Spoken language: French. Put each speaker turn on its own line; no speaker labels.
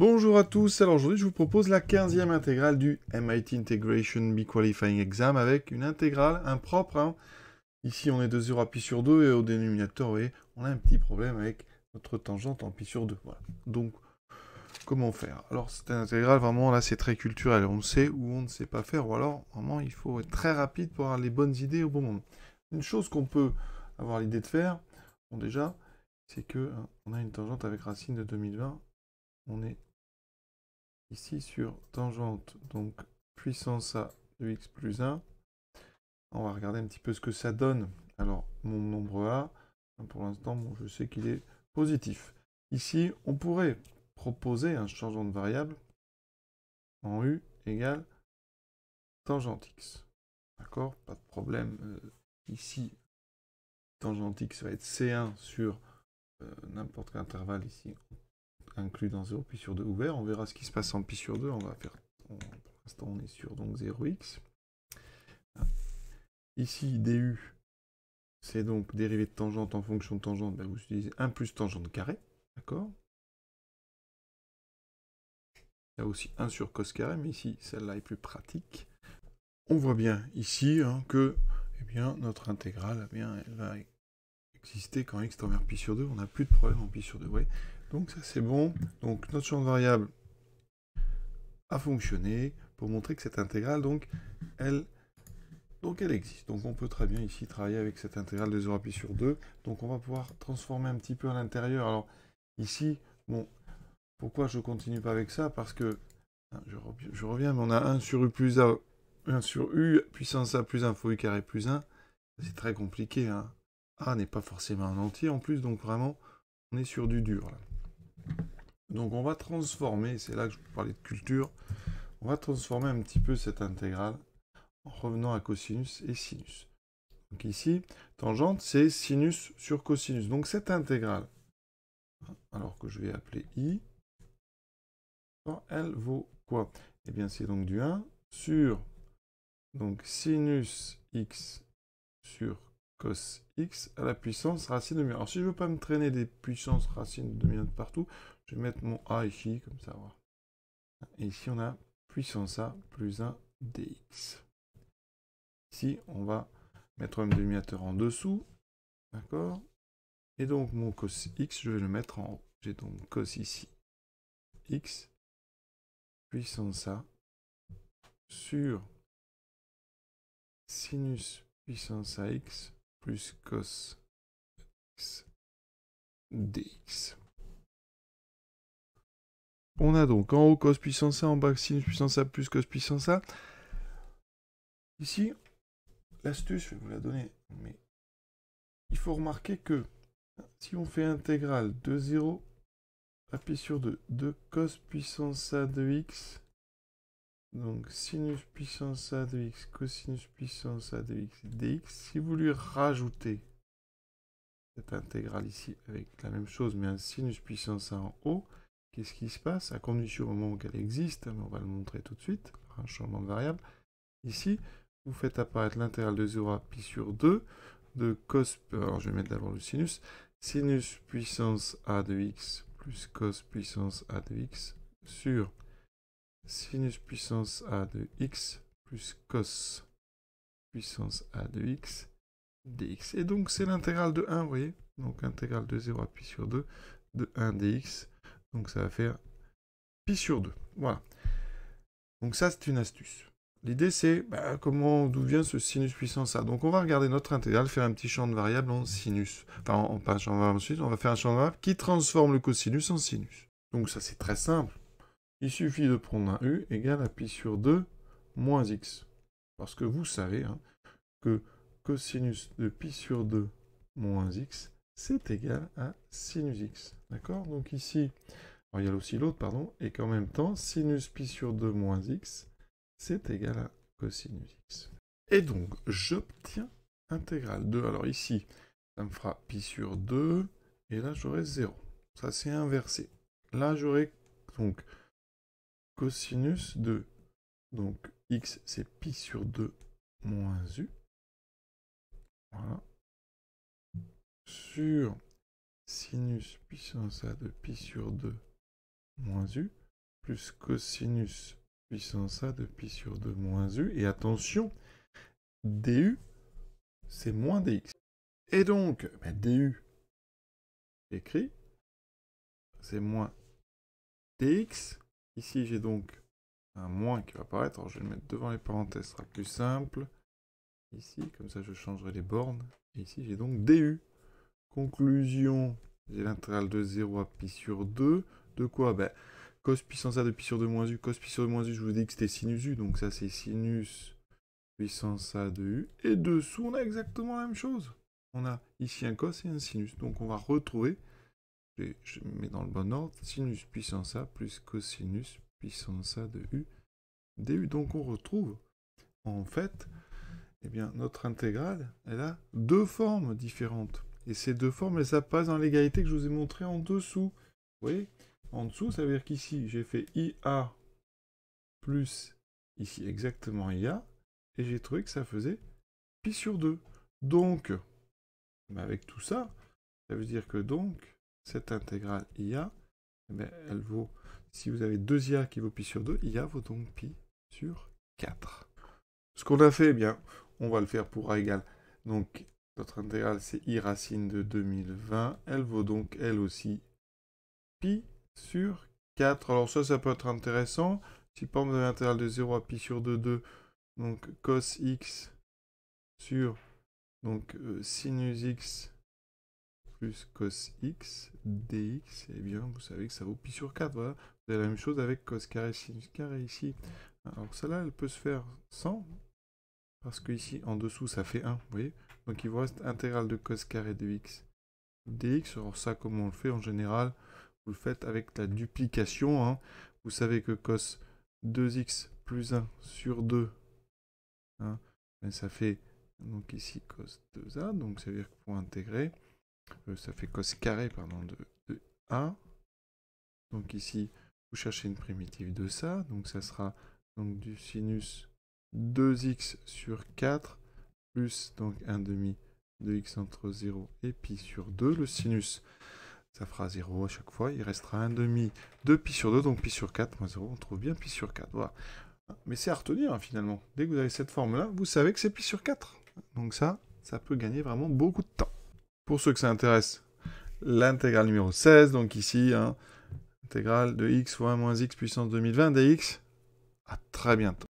Bonjour à tous, alors aujourd'hui je vous propose la 15e intégrale du MIT Integration B-Qualifying Exam avec une intégrale impropre. Hein. Ici on est de 0 à pi sur 2 et au dénominateur voyez, on a un petit problème avec notre tangente en pi sur 2. Donc comment faire Alors une intégrale vraiment là c'est très culturel, on sait ou on ne sait pas faire ou alors vraiment il faut être très rapide pour avoir les bonnes idées au bon moment. Une chose qu'on peut avoir l'idée de faire, bon déjà, c'est que hein, on a une tangente avec racine de 2020, on est Ici sur tangente, donc puissance A de x plus 1, on va regarder un petit peu ce que ça donne. Alors, mon nombre A, hein, pour l'instant, je sais qu'il est positif. Ici, on pourrait proposer un changement de variable en U égale tangente x. D'accord Pas de problème. Euh, ici, tangente x va être C1 sur euh, n'importe quel intervalle ici inclus dans 0, puis sur 2 ouvert. On verra ce qui se passe en pi sur 2. On va faire, pour l'instant, on est sur donc 0x. Ah. Ici, du, c'est donc dérivée de tangente en fonction de tangente. Ben, vous utilisez 1 plus tangente carré. D'accord Il y a aussi 1 sur cos carré, mais ici, celle-là est plus pratique. On voit bien ici hein, que eh bien, notre intégrale eh bien, elle va exister quand x tend vers pi sur 2, on n'a plus de problème en pi sur 2. Ouais. Donc ça c'est bon. Donc notre champ de variable a fonctionné pour montrer que cette intégrale, donc, elle, donc elle existe. Donc on peut très bien ici travailler avec cette intégrale de 0 à pi sur 2. Donc on va pouvoir transformer un petit peu à l'intérieur. Alors ici, bon, pourquoi je continue pas avec ça Parce que, hein, je, reviens, mais on a 1 sur u plus a, 1 sur u, puissance a plus 1 fois u carré plus 1. C'est très compliqué, hein. A ah, n'est pas forcément un entier en plus, donc vraiment, on est sur du dur. Donc on va transformer, c'est là que je vous parlais de culture, on va transformer un petit peu cette intégrale en revenant à cosinus et sinus. Donc ici, tangente, c'est sinus sur cosinus. Donc cette intégrale, alors que je vais appeler i, oh, elle vaut quoi Eh bien c'est donc du 1 sur donc sinus x sur cos x à la puissance racine de mi. Alors si je ne veux pas me traîner des puissances racines de mi partout, je vais mettre mon a ici, comme ça. Et ici on a puissance a plus 1 dx. Ici on va mettre un dénominateur en dessous, d'accord Et donc mon cos x, je vais le mettre en haut. J'ai donc cos ici x puissance a sur sinus puissance x, plus cos x dx. On a donc en haut cos puissance A, en bas sin puissance A plus cos puissance A. Ici, l'astuce, je vais vous la donner, mais il faut remarquer que si on fait intégrale de 0 à pi sur 2 de cos puissance A de x donc sinus puissance A de x cosinus puissance A de x dx. Si vous lui rajoutez cette intégrale ici avec la même chose, mais un sinus puissance A en haut, qu'est-ce qui se passe À condition au moment où elle existe, hein, on va le montrer tout de suite, un changement de variable. Ici, vous faites apparaître l'intégrale de 0 à pi sur 2 de cos, euh, alors je vais mettre d'abord le sinus, sinus puissance A de x plus cos puissance A de x sur sinus puissance a de x plus cos puissance a de x dx. Et donc c'est l'intégrale de 1, vous voyez Donc intégrale de 0 à pi sur 2 de 1 dx. Donc ça va faire pi sur 2. Voilà. Donc ça c'est une astuce. L'idée c'est bah, comment d'où vient ce sinus puissance a. Donc on va regarder notre intégrale, faire un petit champ de variable en sinus. Enfin, en, pas un champ de variable ensuite on va faire un champ de variable qui transforme le cosinus en sinus. Donc ça c'est très simple. Il suffit de prendre un U égal à pi sur 2 moins x. Parce que vous savez hein, que cosinus de pi sur 2 moins x, c'est égal à sinus x. D'accord Donc ici, il y a aussi l'autre, pardon, et qu'en même temps, sinus pi sur 2 moins x, c'est égal à cosinus x. Et donc, j'obtiens intégrale 2. Alors ici, ça me fera pi sur 2, et là j'aurai 0. Ça c'est inversé. Là j'aurai donc cosinus de, donc x c'est pi sur 2 moins u, voilà, sur sinus puissance a de pi sur 2 moins u, plus cosinus puissance a de pi sur 2 moins u, et attention, du, c'est moins dx. Et donc, ben, du, écrit, c'est moins dx Ici, j'ai donc un moins qui va apparaître. Alors, je vais le mettre devant les parenthèses, ce sera plus simple. Ici, comme ça, je changerai les bornes. Et ici, j'ai donc DU. Conclusion, j'ai l'intégrale de 0 à pi sur 2. De quoi ben, Cos puissance A de pi sur 2 moins U. Cos pi sur de moins U, je vous dis que c'était sinus U. Donc ça, c'est sinus puissance A de U. Et dessous, on a exactement la même chose. On a ici un cos et un sinus. Donc on va retrouver je mets dans le bon ordre, sinus puissance A plus cosinus puissance A de U du. Donc on retrouve, en fait, eh bien, notre intégrale, elle a deux formes différentes. Et ces deux formes, elles apparaissent dans l'égalité que je vous ai montré en dessous. Vous voyez En dessous, ça veut dire qu'ici, j'ai fait IA plus, ici exactement IA, et j'ai trouvé que ça faisait pi sur 2. Donc, bah, avec tout ça, ça veut dire que donc, cette intégrale IA, eh bien, elle vaut, si vous avez 2 IA qui vaut pi sur 2, IA vaut donc pi sur 4. Ce qu'on a fait, eh bien, on va le faire pour A égale. Donc, notre intégrale, c'est I racine de 2020. Elle vaut donc, elle aussi, pi sur 4. Alors ça, ça peut être intéressant. Si par exemple, vous avez l'intégrale de 0 à pi sur 2, 2, donc cos x sur donc euh, x plus cos x dx, et eh bien vous savez que ça vaut pi sur 4, voilà. Vous avez la même chose avec cos carré sin carré ici. Alors celle-là, elle peut se faire sans, parce que ici en dessous ça fait 1, vous voyez. Donc il vous reste intégrale de cos carré de x dx. Alors ça, comment on le fait en général, vous le faites avec la duplication. Hein. Vous savez que cos 2x plus 1 sur 2, hein, ben, ça fait donc ici cos 2a, donc ça veut dire que pour intégrer, euh, ça fait cos carré pardon, de, a. Donc ici, vous cherchez une primitive de ça. Donc ça sera donc, du sinus 2x sur 4 plus donc 1 demi de x entre 0 et pi sur 2. Le sinus, ça fera 0 à chaque fois. Il restera 1 demi de pi sur 2, donc pi sur 4 moins 0. On trouve bien pi sur 4. Mais c'est à retenir hein, finalement. Dès que vous avez cette forme-là, vous savez que c'est pi sur 4. Donc ça, ça peut gagner vraiment beaucoup de temps pour ceux que ça intéresse, l'intégrale numéro 16, donc ici, hein, intégrale de x fois 1 moins x puissance 2020 dx. À très bientôt.